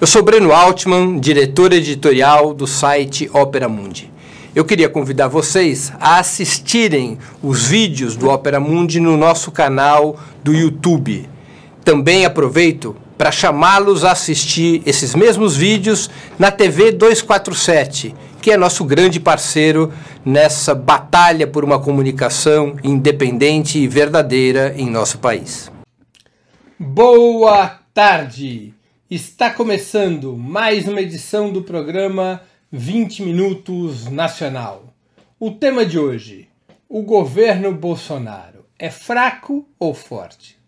Eu sou Breno Altman, diretor editorial do site Opera Mundi. Eu queria convidar vocês a assistirem os vídeos do Opera Mundi no nosso canal do YouTube. Também aproveito para chamá-los a assistir esses mesmos vídeos na TV 247, que é nosso grande parceiro nessa batalha por uma comunicação independente e verdadeira em nosso país. Boa tarde! Está começando mais uma edição do programa 20 Minutos Nacional. O tema de hoje: o governo Bolsonaro é fraco ou forte?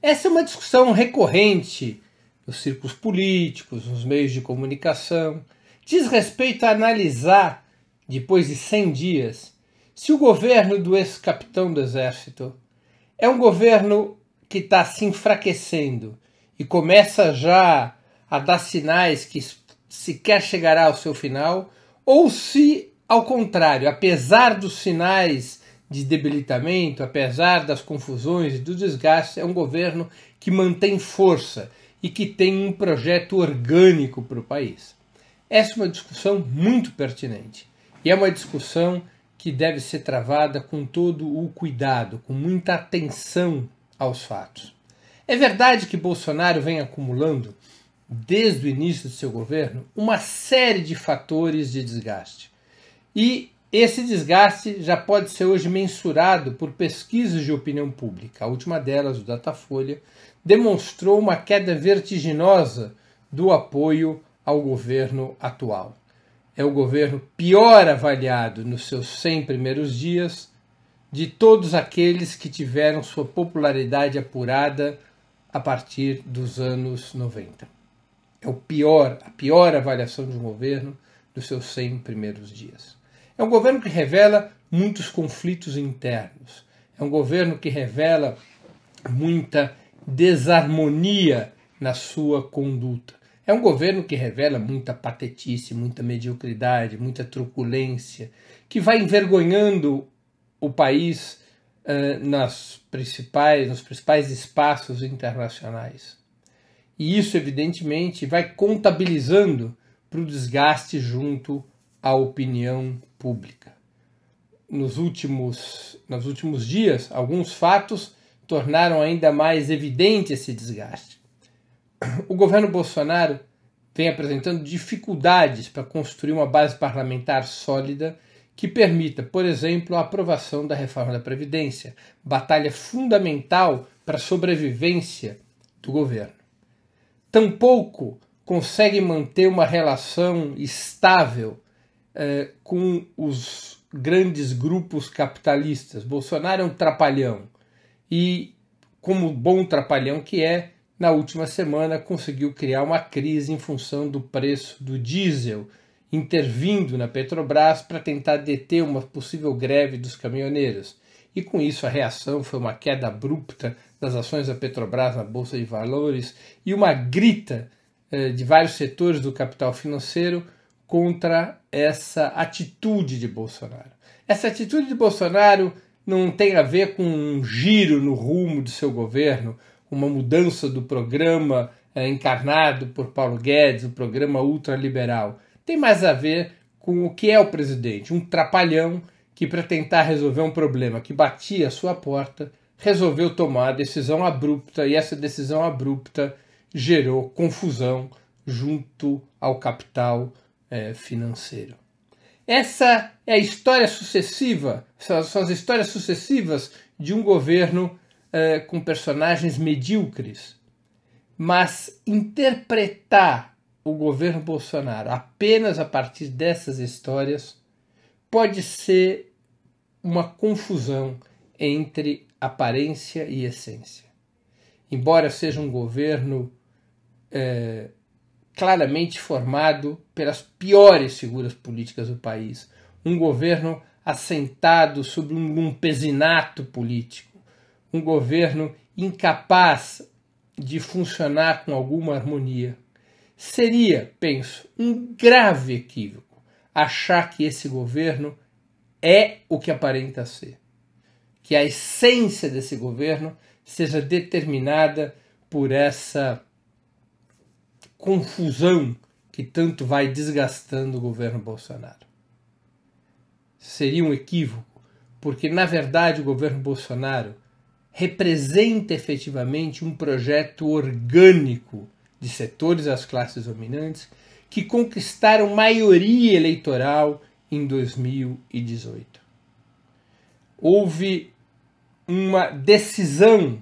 Essa é uma discussão recorrente nos círculos políticos, nos meios de comunicação. Diz respeito a analisar, depois de 100 dias, se o governo do ex-capitão do Exército é um governo que está se enfraquecendo e começa já a dar sinais que sequer chegará ao seu final, ou se, ao contrário, apesar dos sinais de debilitamento, apesar das confusões e do desgaste, é um governo que mantém força e que tem um projeto orgânico para o país. Essa é uma discussão muito pertinente e é uma discussão que deve ser travada com todo o cuidado, com muita atenção aos fatos. É verdade que Bolsonaro vem acumulando, desde o início do seu governo, uma série de fatores de desgaste. E esse desgaste já pode ser hoje mensurado por pesquisas de opinião pública. A última delas, o Datafolha, demonstrou uma queda vertiginosa do apoio ao governo atual. É o governo pior avaliado nos seus 100 primeiros dias de todos aqueles que tiveram sua popularidade apurada a partir dos anos 90. É o pior, a pior avaliação de um governo dos seus 100 primeiros dias. É um governo que revela muitos conflitos internos. É um governo que revela muita desarmonia na sua conduta. É um governo que revela muita patetice, muita mediocridade, muita truculência, que vai envergonhando o país nas principais, nos principais espaços internacionais. E isso, evidentemente, vai contabilizando para o desgaste junto à opinião pública. Nos últimos, nos últimos dias, alguns fatos tornaram ainda mais evidente esse desgaste. O governo Bolsonaro vem apresentando dificuldades para construir uma base parlamentar sólida que permita, por exemplo, a aprovação da reforma da Previdência, batalha fundamental para a sobrevivência do governo. Tampouco consegue manter uma relação estável eh, com os grandes grupos capitalistas. Bolsonaro é um trapalhão e, como bom trapalhão que é, na última semana conseguiu criar uma crise em função do preço do diesel intervindo na Petrobras para tentar deter uma possível greve dos caminhoneiros. E com isso a reação foi uma queda abrupta das ações da Petrobras na Bolsa de Valores e uma grita eh, de vários setores do capital financeiro contra essa atitude de Bolsonaro. Essa atitude de Bolsonaro não tem a ver com um giro no rumo do seu governo, uma mudança do programa eh, encarnado por Paulo Guedes, o programa ultraliberal tem mais a ver com o que é o presidente, um trapalhão que, para tentar resolver um problema que batia à sua porta, resolveu tomar a decisão abrupta e essa decisão abrupta gerou confusão junto ao capital é, financeiro. Essa é a história sucessiva, são, são as histórias sucessivas de um governo é, com personagens medíocres. Mas interpretar o governo Bolsonaro apenas a partir dessas histórias pode ser uma confusão entre aparência e essência. Embora seja um governo é, claramente formado pelas piores figuras políticas do país, um governo assentado sobre um lumpesinato político, um governo incapaz de funcionar com alguma harmonia Seria, penso, um grave equívoco achar que esse governo é o que aparenta ser. Que a essência desse governo seja determinada por essa confusão que tanto vai desgastando o governo Bolsonaro. Seria um equívoco, porque na verdade o governo Bolsonaro representa efetivamente um projeto orgânico de setores às classes dominantes que conquistaram maioria eleitoral em 2018. Houve uma decisão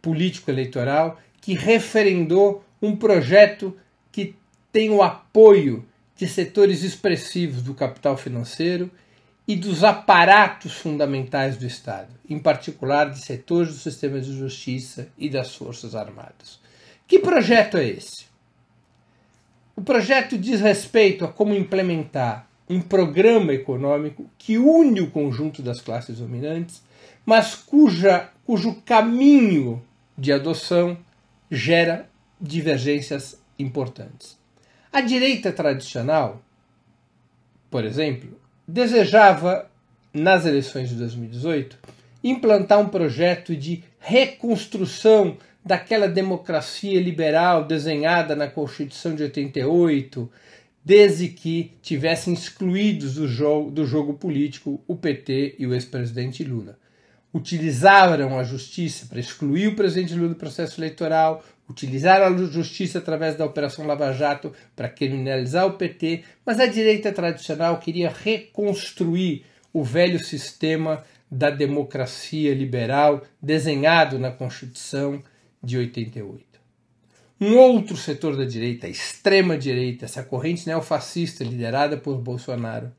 político-eleitoral que referendou um projeto que tem o apoio de setores expressivos do capital financeiro e dos aparatos fundamentais do Estado, em particular de setores do sistema de justiça e das Forças Armadas. Que projeto é esse? O projeto diz respeito a como implementar um programa econômico que une o conjunto das classes dominantes, mas cuja, cujo caminho de adoção gera divergências importantes. A direita tradicional, por exemplo, desejava, nas eleições de 2018, implantar um projeto de reconstrução daquela democracia liberal desenhada na Constituição de 88, desde que tivessem excluídos do jogo, do jogo político o PT e o ex-presidente Lula. Utilizaram a justiça para excluir o presidente Lula do processo eleitoral, utilizaram a justiça através da Operação Lava Jato para criminalizar o PT, mas a direita tradicional queria reconstruir o velho sistema da democracia liberal desenhado na Constituição de 88. Um outro setor da direita, a extrema-direita, essa corrente neofascista liderada por Bolsonaro,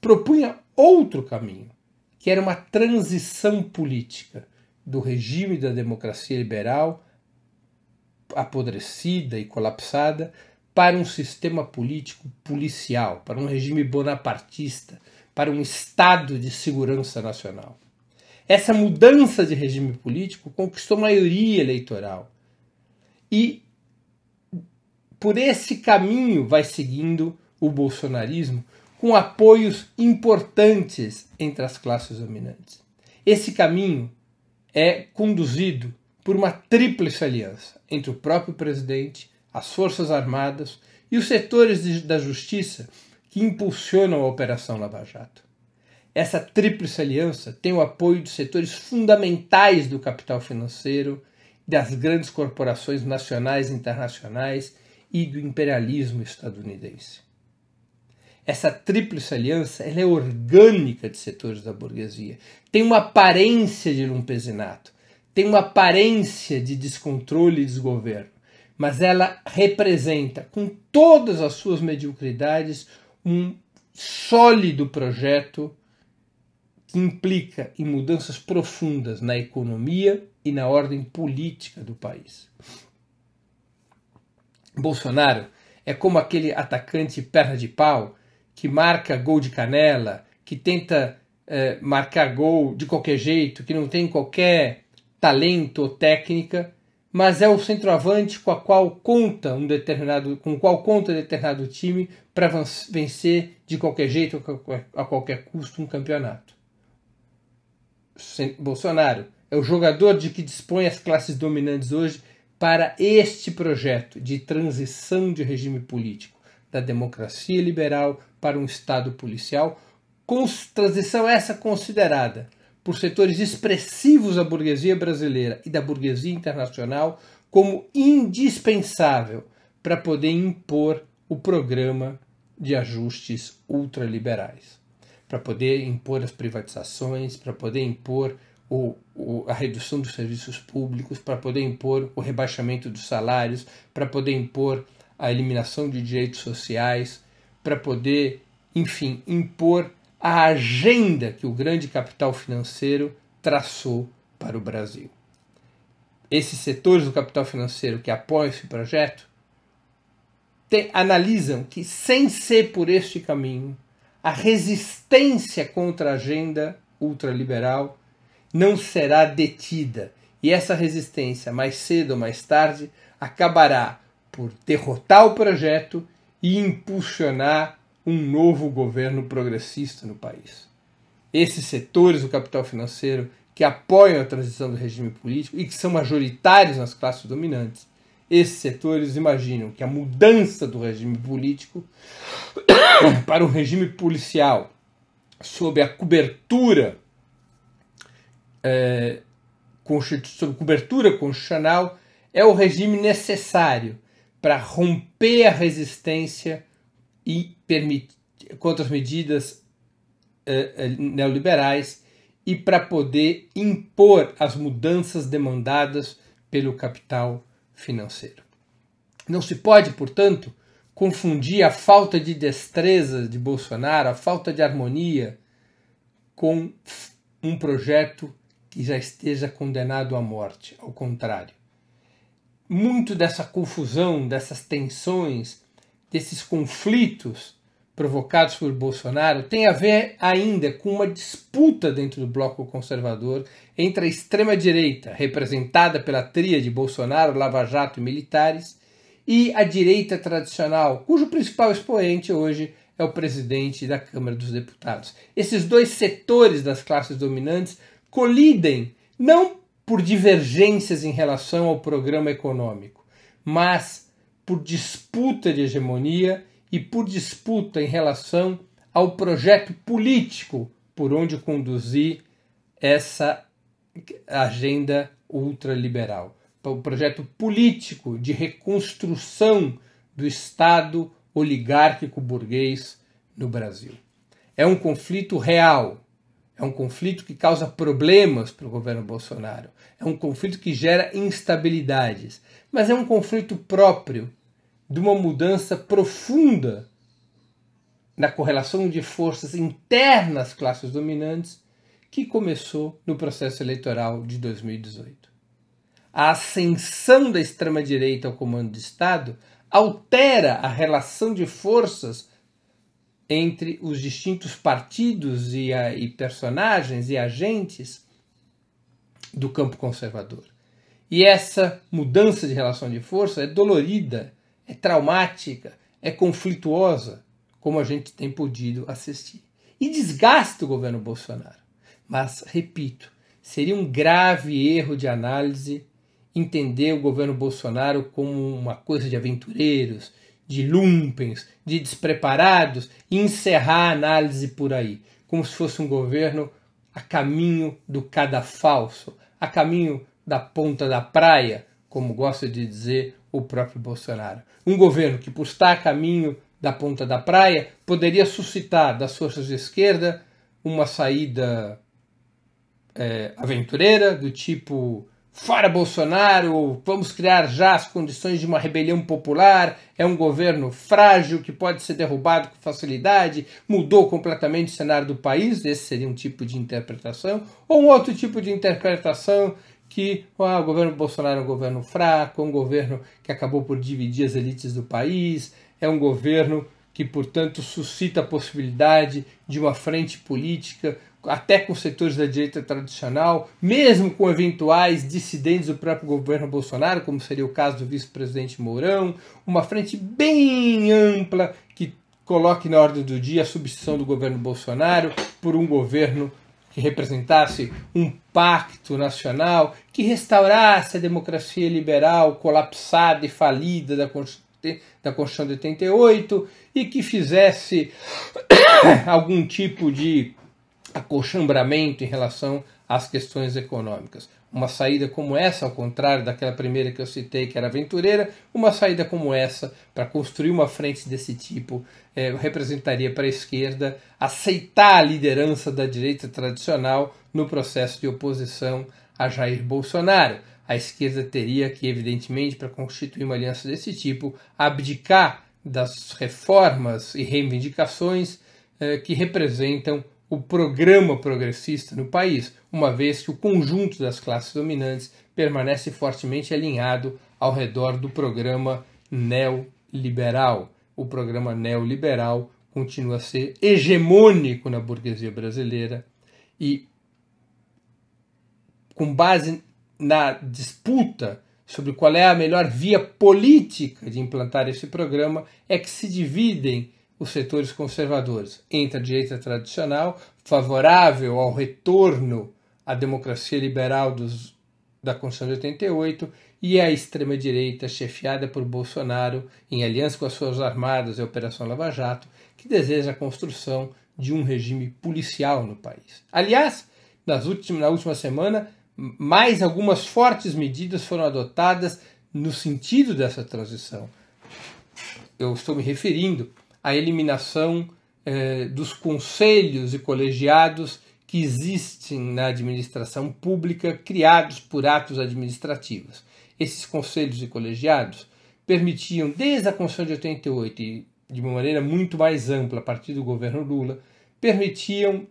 propunha outro caminho, que era uma transição política do regime da democracia liberal apodrecida e colapsada para um sistema político policial, para um regime bonapartista, para um estado de segurança nacional. Essa mudança de regime político conquistou maioria eleitoral. E por esse caminho vai seguindo o bolsonarismo, com apoios importantes entre as classes dominantes. Esse caminho é conduzido por uma tríplice aliança entre o próprio presidente, as Forças Armadas e os setores de, da justiça que impulsionam a Operação Lava Jato. Essa tríplice aliança tem o apoio dos setores fundamentais do capital financeiro, das grandes corporações nacionais e internacionais e do imperialismo estadunidense. Essa tríplice aliança ela é orgânica de setores da burguesia, tem uma aparência de lumpesinato, tem uma aparência de descontrole e desgoverno, mas ela representa, com todas as suas mediocridades, um sólido projeto que implica em mudanças profundas na economia e na ordem política do país. Bolsonaro é como aquele atacante perna de pau que marca gol de canela, que tenta eh, marcar gol de qualquer jeito, que não tem qualquer talento ou técnica, mas é o centroavante com a qual conta um determinado, com qual conta determinado time para vencer de qualquer jeito, a qualquer custo um campeonato. Bolsonaro é o jogador de que dispõem as classes dominantes hoje para este projeto de transição de regime político, da democracia liberal para um Estado policial, com transição essa considerada por setores expressivos da burguesia brasileira e da burguesia internacional como indispensável para poder impor o programa de ajustes ultraliberais para poder impor as privatizações, para poder impor o, o, a redução dos serviços públicos, para poder impor o rebaixamento dos salários, para poder impor a eliminação de direitos sociais, para poder, enfim, impor a agenda que o grande capital financeiro traçou para o Brasil. Esses setores do capital financeiro que apoiam esse projeto tem, analisam que, sem ser por este caminho, a resistência contra a agenda ultraliberal não será detida. E essa resistência, mais cedo ou mais tarde, acabará por derrotar o projeto e impulsionar um novo governo progressista no país. Esses setores do capital financeiro que apoiam a transição do regime político e que são majoritários nas classes dominantes esses setores imaginam que a mudança do regime político para o regime policial sob a cobertura é, sob cobertura constitucional é o regime necessário para romper a resistência e permitir contra as medidas é, é, neoliberais e para poder impor as mudanças demandadas pelo capital financeiro. Não se pode, portanto, confundir a falta de destreza de Bolsonaro, a falta de harmonia, com um projeto que já esteja condenado à morte. Ao contrário. Muito dessa confusão, dessas tensões, desses conflitos provocados por Bolsonaro tem a ver ainda com uma disputa dentro do bloco conservador entre a extrema-direita, representada pela tria de Bolsonaro, Lava Jato e militares, e a direita tradicional, cujo principal expoente hoje é o presidente da Câmara dos Deputados. Esses dois setores das classes dominantes colidem não por divergências em relação ao programa econômico, mas por disputa de hegemonia e por disputa em relação ao projeto político por onde conduzir essa agenda ultraliberal. O projeto político de reconstrução do Estado oligárquico burguês no Brasil. É um conflito real, é um conflito que causa problemas para o governo Bolsonaro, é um conflito que gera instabilidades, mas é um conflito próprio de uma mudança profunda na correlação de forças internas às classes dominantes que começou no processo eleitoral de 2018. A ascensão da extrema-direita ao comando de Estado altera a relação de forças entre os distintos partidos e, a, e personagens e agentes do campo conservador. E essa mudança de relação de força é dolorida é traumática, é conflituosa, como a gente tem podido assistir. E desgasta o governo Bolsonaro. Mas, repito, seria um grave erro de análise entender o governo Bolsonaro como uma coisa de aventureiros, de lumpens, de despreparados e encerrar a análise por aí, como se fosse um governo a caminho do cadafalso, a caminho da ponta da praia, como gosta de dizer o próprio Bolsonaro. Um governo que, por estar a caminho da ponta da praia, poderia suscitar das forças de esquerda uma saída é, aventureira, do tipo fora Bolsonaro, vamos criar já as condições de uma rebelião popular, é um governo frágil que pode ser derrubado com facilidade, mudou completamente o cenário do país, esse seria um tipo de interpretação, ou um outro tipo de interpretação que ah, o governo Bolsonaro é um governo fraco, é um governo que acabou por dividir as elites do país, é um governo que, portanto, suscita a possibilidade de uma frente política, até com setores da direita tradicional, mesmo com eventuais dissidentes do próprio governo Bolsonaro, como seria o caso do vice-presidente Mourão, uma frente bem ampla que coloque na ordem do dia a substituição do governo Bolsonaro por um governo que representasse um pacto nacional que restaurasse a democracia liberal colapsada e falida da Constituição da Constituição de 88 e que fizesse algum tipo de acolchambramento em relação às questões econômicas. Uma saída como essa, ao contrário daquela primeira que eu citei, que era aventureira, uma saída como essa, para construir uma frente desse tipo, é, representaria para a esquerda aceitar a liderança da direita tradicional no processo de oposição a Jair Bolsonaro. A esquerda teria que, evidentemente, para constituir uma aliança desse tipo, abdicar das reformas e reivindicações eh, que representam o programa progressista no país, uma vez que o conjunto das classes dominantes permanece fortemente alinhado ao redor do programa neoliberal. O programa neoliberal continua a ser hegemônico na burguesia brasileira e, com base na disputa sobre qual é a melhor via política de implantar esse programa, é que se dividem os setores conservadores, entre a direita tradicional, favorável ao retorno à democracia liberal dos, da Constituição de 88, e a extrema-direita, chefiada por Bolsonaro, em aliança com as suas armadas e a Operação Lava Jato, que deseja a construção de um regime policial no país. Aliás, nas últimas, na última semana, mais algumas fortes medidas foram adotadas no sentido dessa transição. Eu estou me referindo a eliminação eh, dos conselhos e colegiados que existem na administração pública criados por atos administrativos. Esses conselhos e colegiados permitiam, desde a Constituição de 88 e de uma maneira muito mais ampla a partir do governo Lula, permitiam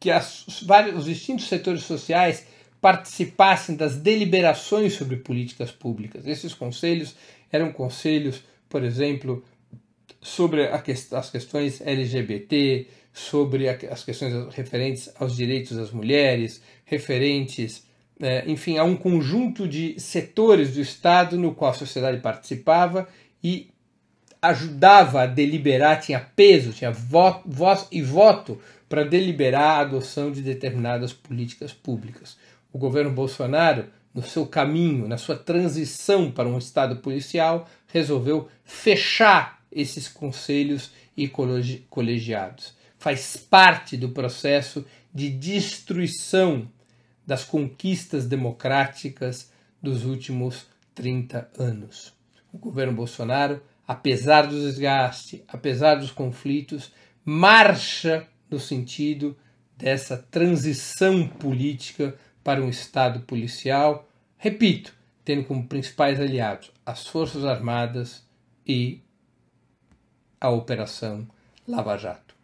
que as, vários, os distintos setores sociais participassem das deliberações sobre políticas públicas. Esses conselhos eram conselhos, por exemplo, sobre que, as questões LGBT, sobre a, as questões referentes aos direitos das mulheres, referentes, é, enfim, a um conjunto de setores do Estado no qual a sociedade participava e ajudava a deliberar, tinha peso, tinha voto, voz e voto para deliberar a adoção de determinadas políticas públicas. O governo Bolsonaro, no seu caminho, na sua transição para um Estado policial, resolveu fechar esses conselhos e colegiados. Faz parte do processo de destruição das conquistas democráticas dos últimos 30 anos. O governo Bolsonaro, apesar do desgaste, apesar dos conflitos, marcha no sentido dessa transição política para um Estado policial, repito, tendo como principais aliados as Forças Armadas e a Operação Lava Jato.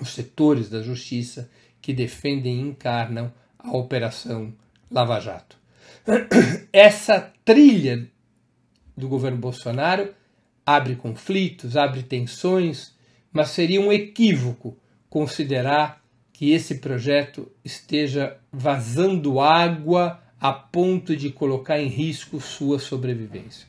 Os setores da justiça que defendem e encarnam a Operação Lava Jato. Essa trilha do governo Bolsonaro abre conflitos, abre tensões, mas seria um equívoco considerar que esse projeto esteja vazando água a ponto de colocar em risco sua sobrevivência.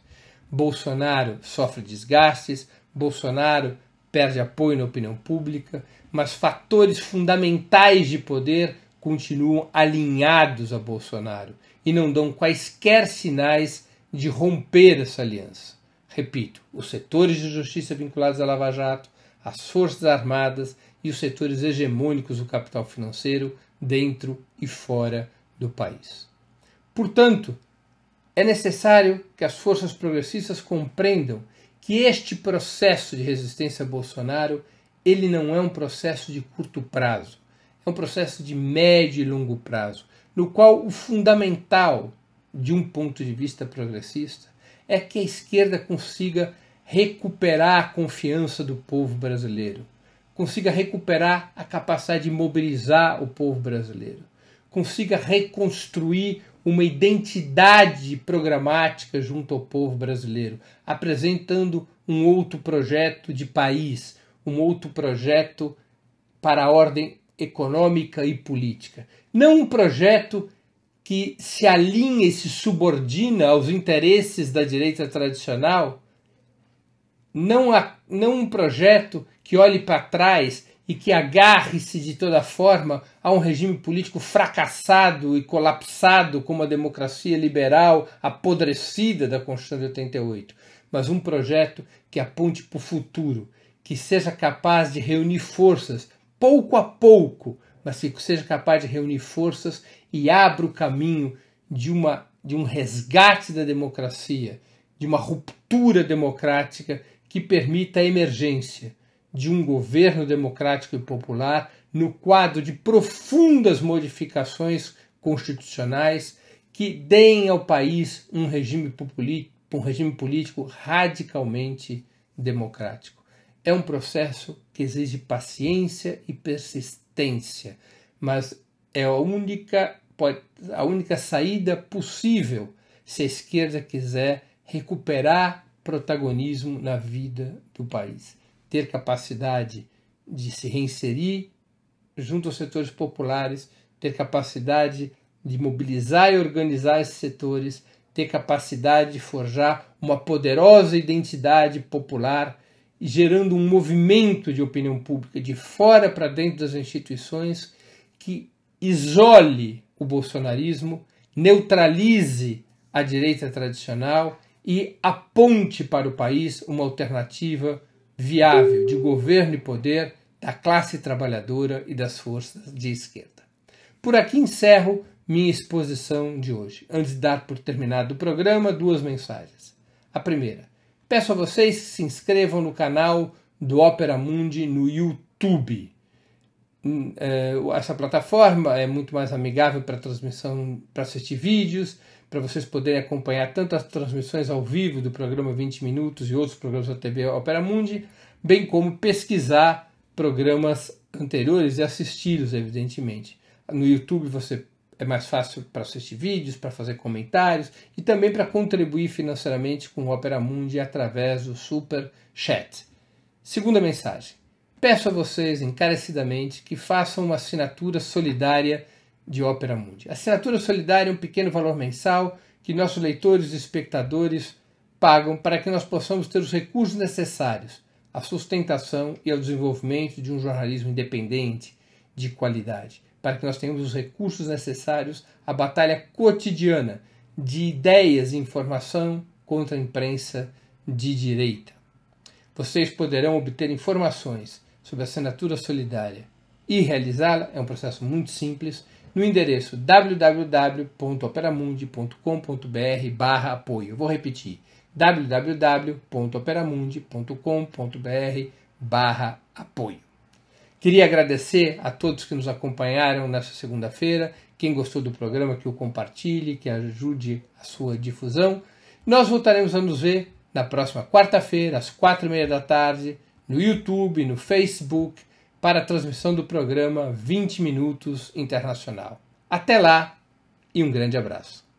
Bolsonaro sofre desgastes, Bolsonaro perde apoio na opinião pública, mas fatores fundamentais de poder continuam alinhados a Bolsonaro e não dão quaisquer sinais de romper essa aliança. Repito, os setores de justiça vinculados à Lava Jato, as Forças Armadas e os setores hegemônicos do capital financeiro dentro e fora do país. Portanto, é necessário que as forças progressistas compreendam que este processo de resistência a Bolsonaro ele não é um processo de curto prazo, é um processo de médio e longo prazo, no qual o fundamental de um ponto de vista progressista é que a esquerda consiga recuperar a confiança do povo brasileiro, consiga recuperar a capacidade de mobilizar o povo brasileiro, consiga reconstruir uma identidade programática junto ao povo brasileiro, apresentando um outro projeto de país, um outro projeto para a ordem econômica e política. Não um projeto que se alinha e se subordina aos interesses da direita tradicional, não, há, não um projeto que olhe para trás e que agarre-se de toda forma a um regime político fracassado e colapsado como a democracia liberal apodrecida da Constituição de 88, mas um projeto que aponte para o futuro, que seja capaz de reunir forças pouco a pouco, mas que seja capaz de reunir forças e abra o caminho de uma de um resgate da democracia, de uma ruptura democrática que permita a emergência de um governo democrático e popular no quadro de profundas modificações constitucionais que deem ao país um regime, um regime político radicalmente democrático. É um processo que exige paciência e persistência, mas é a única, a única saída possível se a esquerda quiser recuperar protagonismo na vida do país ter capacidade de se reinserir junto aos setores populares, ter capacidade de mobilizar e organizar esses setores, ter capacidade de forjar uma poderosa identidade popular, gerando um movimento de opinião pública de fora para dentro das instituições que isole o bolsonarismo, neutralize a direita tradicional e aponte para o país uma alternativa viável de governo e poder da classe trabalhadora e das forças de esquerda. Por aqui encerro minha exposição de hoje. Antes de dar por terminado o programa, duas mensagens. A primeira, peço a vocês que se inscrevam no canal do Opera Mundi no YouTube. Hum, é, essa plataforma é muito mais amigável para transmissão, para assistir vídeos, para vocês poderem acompanhar tanto as transmissões ao vivo do programa 20 Minutos e outros programas da TV Opera Mundi, bem como pesquisar programas anteriores e assisti-los, evidentemente. No YouTube você é mais fácil para assistir vídeos, para fazer comentários e também para contribuir financeiramente com o Opera Mundi através do Super Chat. Segunda mensagem. Peço a vocês encarecidamente que façam uma assinatura solidária de Ópera Mundi. A assinatura solidária é um pequeno valor mensal que nossos leitores e espectadores pagam para que nós possamos ter os recursos necessários à sustentação e ao desenvolvimento de um jornalismo independente de qualidade, para que nós tenhamos os recursos necessários à batalha cotidiana de ideias e informação contra a imprensa de direita. Vocês poderão obter informações sobre a assinatura solidária e realizá-la é um processo muito simples no endereço www.operamundi.com.br/apoio. Vou repetir: www.operamundi.com.br/apoio. Queria agradecer a todos que nos acompanharam nesta segunda-feira. Quem gostou do programa, que o compartilhe, que ajude a sua difusão. Nós voltaremos a nos ver na próxima quarta-feira, às quatro e meia da tarde, no YouTube, no Facebook para a transmissão do programa 20 Minutos Internacional. Até lá e um grande abraço.